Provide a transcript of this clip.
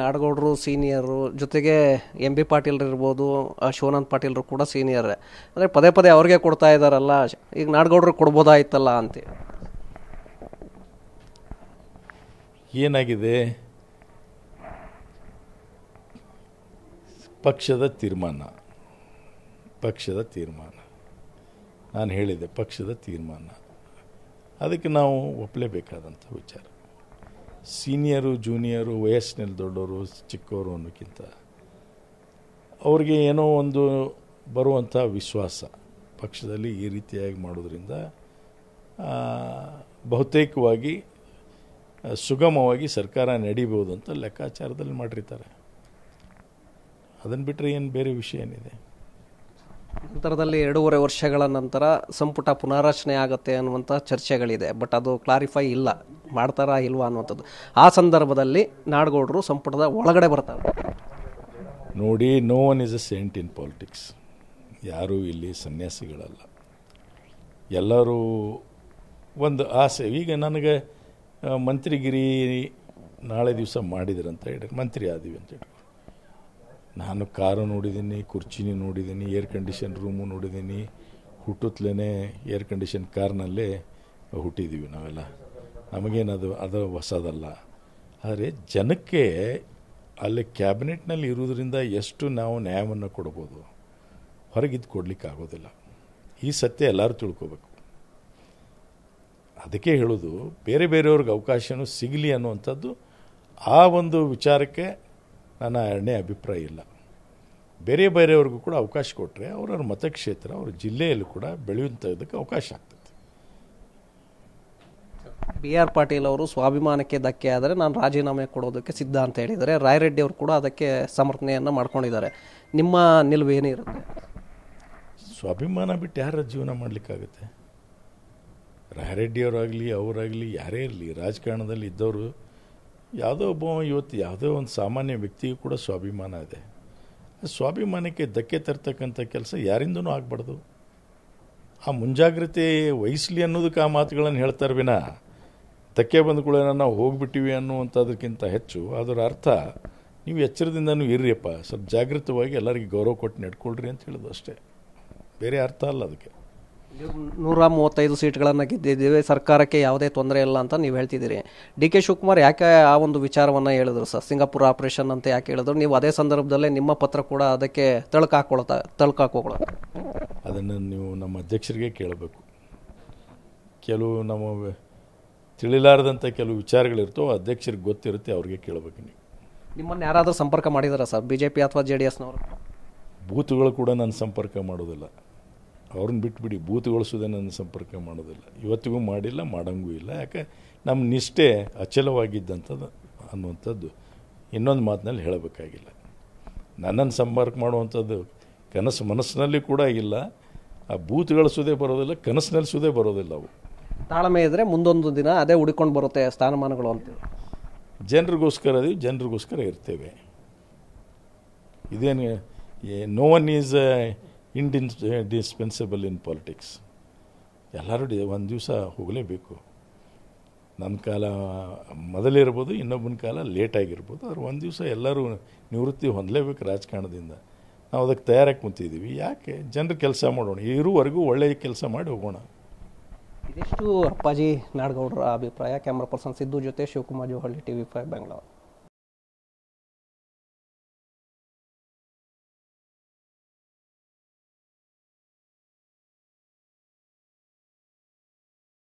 ನಾಡಗೌಡರು ಸೀನಿಯರು ಜೊತೆಗೆ M B Patil ಇರ್ಬೋದು ಶಿವಾನಂದ್ ಪಾಟೀಲ್ರು ಕೂಡ ಸೀನಿಯರ್ ಅಂದರೆ ಪದೇ ಪದೇ ಅವ್ರಿಗೆ ಕೊಡ್ತಾ ಇದ್ದಾರಲ್ಲ ಈಗ ನಾಡಗೌಡರು ಕೊಡ್ಬೋದಾಯ್ತಲ್ಲ ಅಂತ ಏನಾಗಿದೆ ಪಕ್ಷದ ತೀರ್ಮಾನ ಪಕ್ಷದ ತೀರ್ಮಾನ ನಾನು ಹೇಳಿದೆ ಪಕ್ಷದ ತೀರ್ಮಾನ ಅದಕ್ಕೆ ನಾವು ಒಪ್ಪಲೇಬೇಕಾದಂಥ ವಿಚಾರ ಸೀನಿಯರು ಜೂನಿಯರು ವಯಸ್ಸಿನಲ್ಲಿ ದೊಡ್ಡವರು ಚಿಕ್ಕವರು ಅನ್ನೋಕ್ಕಿಂತ ಅವ್ರಿಗೆ ಏನೋ ಒಂದು ಬರುವಂಥ ವಿಶ್ವಾಸ ಪಕ್ಷದಲ್ಲಿ ಈ ರೀತಿಯಾಗಿ ಮಾಡೋದ್ರಿಂದ ಬಹುತೇಕವಾಗಿ ಸುಗಮವಾಗಿ ಸರ್ಕಾರ ನಡೀಬೋದು ಅಂತ ಲೆಕ್ಕಾಚಾರದಲ್ಲಿ ಮಾಡಿರ್ತಾರೆ ಅದನ್ನು ಬಿಟ್ಟರೆ ಏನು ಬೇರೆ ವಿಷಯ ಏನಿದೆ ನಂತರದಲ್ಲಿ ಎರಡೂವರೆ ವರ್ಷಗಳ ನಂತರ ಸಂಪುಟ ಪುನಾರಚನೆ ಆಗುತ್ತೆ ಅನ್ನುವಂಥ ಚರ್ಚೆಗಳಿದೆ ಬಟ್ ಅದು ಕ್ಲಾರಿಫೈ ಇಲ್ಲ ಮಾಡ್ತಾರಾ ಇಲ್ವಾ ಅನ್ನುವಂಥದ್ದು ಆ ಸಂದರ್ಭದಲ್ಲಿ ನಾಡಗೌಡರು ಸಂಪುಟದ ಒಳಗಡೆ ಬರ್ತಾರೆ ನೋಡಿ no one is a saint in politics ಯಾರೂ ಇಲ್ಲಿ ಸನ್ಯಾಸಿಗಳಲ್ಲ ಎಲ್ಲರೂ ಒಂದು ಆಸೆ ಈಗ ನನಗೆ ಮಂತ್ರಿಗಿರಿ ನಾಳೆ ದಿವಸ ಮಾಡಿದ್ರಂತ ಹೇಳಿ ಮಂತ್ರಿ ಆದಿವಿ ಅಂತ ಹೇಳಿ ನಾನು ಕಾರು ನೋಡಿದ್ದೀನಿ ಕುರ್ಚಿನೂ ನೋಡಿದ್ದೀನಿ ಏರ್ ಕಂಡೀಷನ್ ರೂಮು ನೋಡಿದ್ದೀನಿ ಹುಟ್ಟುತ್ತಲೇ ಏರ್ ಕಂಡೀಷನ್ ಕಾರ್ನಲ್ಲೇ ಹುಟ್ಟಿದ್ದೀವಿ ನಾವೆಲ್ಲ ನಮಗೇನದು ಅದು ಹೊಸದಲ್ಲ ಆದರೆ ಜನಕ್ಕೆ ಅಲ್ಲಿ ಕ್ಯಾಬಿನೆಟ್ನಲ್ಲಿ ಇರೋದ್ರಿಂದ ಎಷ್ಟು ನಾವು ನ್ಯಾಯವನ್ನು ಕೊಡ್ಬೋದು ಹೊರಗಿದ್ದು ಕೊಡಲಿಕ್ಕೆ ಆಗೋದಿಲ್ಲ ಈ ಸತ್ಯ ಎಲ್ಲರೂ ತಿಳ್ಕೋಬೇಕು ಅದಕ್ಕೆ ಹೇಳೋದು ಬೇರೆ ಬೇರೆಯವ್ರಿಗೆ ಅವಕಾಶವೂ ಸಿಗಲಿ ಅನ್ನುವಂಥದ್ದು ಆ ಒಂದು ವಿಚಾರಕ್ಕೆ ನನ್ನ ಎರಡನೇ ಅಭಿಪ್ರಾಯ ಇಲ್ಲ ಬೇರೆ ಬೇರೆಯವ್ರಿಗೂ ಕೂಡ ಅವಕಾಶ ಕೊಟ್ಟರೆ ಅವರವ್ರ ಮತಕ್ಷೇತ್ರ ಅವ್ರ ಜಿಲ್ಲೆಯಲ್ಲೂ ಕೂಡ ಬೆಳೆಯುವಂಥದಕ್ಕೆ ಅವಕಾಶ ಆಗ್ತದೆ ಬಿ ಆರ್ ಪಾಟೀಲ್ ಅವರು ಸ್ವಾಭಿಮಾನಕ್ಕೆ ಧಕ್ಕೆ ಆದರೆ ನಾನು ರಾಜೀನಾಮೆ ಕೊಡೋದಕ್ಕೆ ಸಿದ್ಧ ಅಂತ ಹೇಳಿದ್ದಾರೆ ರಾಯರೆಡ್ಡಿ ಅವರು ಕೂಡ ಅದಕ್ಕೆ ಸಮರ್ಥನೆಯನ್ನು ಮಾಡ್ಕೊಂಡಿದ್ದಾರೆ ನಿಮ್ಮ ನಿಲುವು ಇರುತ್ತೆ ಸ್ವಾಭಿಮಾನ ಬಿಟ್ಟು ಯಾರ ಜೀವನ ಮಾಡಲಿಕ್ಕಾಗುತ್ತೆ ರಾಯರೆಡ್ಡಿಯವರಾಗಲಿ ಅವರಾಗಲಿ ಯಾರೇ ಇರಲಿ ರಾಜಕಾರಣದಲ್ಲಿ ಇದ್ದವರು ಯಾವುದೋ ಒಬ್ಬ ಇವತ್ತು ಯಾವುದೋ ಒಂದು ಸಾಮಾನ್ಯ ವ್ಯಕ್ತಿಗೂ ಕೂಡ ಸ್ವಾಭಿಮಾನ ಇದೆ ಸ್ವಾಭಿಮಾನಕ್ಕೆ ಧಕ್ಕೆ ತರ್ತಕ್ಕಂಥ ಕೆಲಸ ಯಾರಿಂದನೂ ಆಗಬಾರ್ದು ಆ ಮುಂಜಾಗ್ರತೆ ವಹಿಸ್ಲಿ ಅನ್ನೋದಕ್ಕೆ ಆ ಮಾತುಗಳನ್ನು ಹೇಳ್ತಾರೆ ವಿನ ಧಕ್ಕೆ ಬಂದ ಕೂಡ ನಾವು ಹೋಗ್ಬಿಟ್ಟಿವಿ ಅನ್ನುವಂಥದಕ್ಕಿಂತ ಹೆಚ್ಚು ಅದರ ಅರ್ಥ ನೀವು ಎಚ್ಚರದಿಂದನೂ ಇರ್ರಿಯಪ್ಪ ಸ್ವಲ್ಪ ಜಾಗೃತವಾಗಿ ಎಲ್ಲರಿಗೆ ಗೌರವ ಕೊಟ್ಟು ನಡ್ಕೊಳ್ರಿ ಅಂತ ಹೇಳೋದು ಅಷ್ಟೇ ಬೇರೆ ಅರ್ಥ ಅಲ್ಲ ಅದಕ್ಕೆ ನೂರ ಮೂವತ್ತೈದು ಸೀಟ್ಗಳನ್ನು ಗೆದ್ದಿದ್ದೇವೆ ಸರ್ಕಾರಕ್ಕೆ ಯಾವುದೇ ತೊಂದರೆ ಇಲ್ಲ ಅಂತ ನೀವು ಹೇಳ್ತಿದ್ದೀರಿ ಡಿ ಕೆ ಶಿವಕುಮಾರ್ ಯಾಕೆ ಆ ಒಂದು ವಿಚಾರವನ್ನು ಹೇಳಿದ್ರು ಸರ್ ಸಿಂಗಾಪುರ ಆಪರೇಷನ್ ಅಂತ ಯಾಕೆ ಹೇಳಿದ್ರು ನೀವು ಅದೇ ಸಂದರ್ಭದಲ್ಲೇ ನಿಮ್ಮ ಪತ್ರ ಕೂಡ ಅದಕ್ಕೆ ತಳಕ ತಳ್ಕಾಕೊಳ ಅದನ್ನು ನೀವು ನಮ್ಮ ಅಧ್ಯಕ್ಷರಿಗೆ ಕೇಳಬೇಕು ಕೆಲವು ನಮ್ಮ ತಿಳಿಲಾರದಂಥ ಕೆಲವು ವಿಚಾರಗಳಿರ್ತವೆ ಅಧ್ಯಕ್ಷರಿಗೆ ಗೊತ್ತಿರುತ್ತೆ ಅವ್ರಿಗೆ ಕೇಳಬೇಕು ನೀವು ನಿಮ್ಮನ್ನು ಯಾರಾದರೂ ಸಂಪರ್ಕ ಮಾಡಿದಾರಾ ಸರ್ ಬಿ ಜೆ ಪಿ ಅಥವಾ ಜೆ ಡಿ ಎಸ್ನವರು ಬೂತ್ಗಳು ಕೂಡ ನಾನು ಸಂಪರ್ಕ ಮಾಡೋದಿಲ್ಲ ಅವ್ರನ್ನ ಬಿಟ್ಬಿಡಿ ಬೂತ್ಗೊಳಿಸೋದೇ ನನ್ನ ಸಂಪರ್ಕ ಮಾಡೋದಿಲ್ಲ ಇವತ್ತಿಗೂ ಮಾಡಿಲ್ಲ ಮಾಡಂಗೂ ಇಲ್ಲ ಯಾಕೆ ನಮ್ಮ ನಿಷ್ಠೆ ಅಚಲವಾಗಿದ್ದಂಥದ್ದು ಅನ್ನುವಂಥದ್ದು ಇನ್ನೊಂದು ಮಾತಿನಲ್ಲಿ ಹೇಳಬೇಕಾಗಿಲ್ಲ ನನ್ನನ್ನು ಸಂಪರ್ಕ ಮಾಡುವಂಥದ್ದು ಕನಸು ಮನಸ್ಸಿನಲ್ಲಿ ಕೂಡ ಇಲ್ಲ ಆ ಬೂತ್ಗಳಿಸೋದೇ ಬರೋದಿಲ್ಲ ಕನಸಿನಲ್ಲಿ ಸುದೇ ಬರೋದಿಲ್ಲ ಅವು ತಾಳ್ಮೆ ಇದ್ದರೆ ಮುಂದೊಂದು ದಿನ ಅದೇ ಹುಡ್ಕೊಂಡು ಬರುತ್ತೆ ಸ್ಥಾನಮಾನಗಳು ಅಂತ ಜನರಿಗೋಸ್ಕರ ಅದೀವಿ ಜನರಿಗೋಸ್ಕರ ಇರ್ತೇವೆ ಇದೇನು no one is indispensable in politics ಎಲ್ಲರೂ ಡಿ ಒಂದು ದಿವಸ ಹೋಗಲೇಬೇಕು ನನ್ನ ಕಾಲ ಮೊದಲಿರ್ಬೋದು ಇನ್ನೊಬ್ಬನ ಕಾಲ ಲೇಟಾಗಿರ್ಬೋದು ಆದ್ರೆ ಒಂದು ದಿವಸ ಎಲ್ಲರೂ ನಿವೃತ್ತಿ ಹೊಂದಲೇಬೇಕು ರಾಜಕಾರಣದಿಂದ ನಾವು ಅದಕ್ಕೆ ತಯಾರಾಗಿ ಕುಂತಿದ್ದೀವಿ ಯಾಕೆ ಜನರು ಕೆಲಸ ಮಾಡೋಣ ಇರುವರೆಗೂ ಒಳ್ಳೆಯ ಕೆಲಸ ಮಾಡಿ ಹೋಗೋಣ ಇದಿಷ್ಟು ಅಪ್ಪಾಜಿ ನಾಡಗೌಡರ ಅಭಿಪ್ರಾಯ ಕ್ಯಾಮ್ರಾ ಪರ್ಸನ್ ಸಿದ್ದು ಜೊತೆ Shivakumar Johalli T V five Bengaluru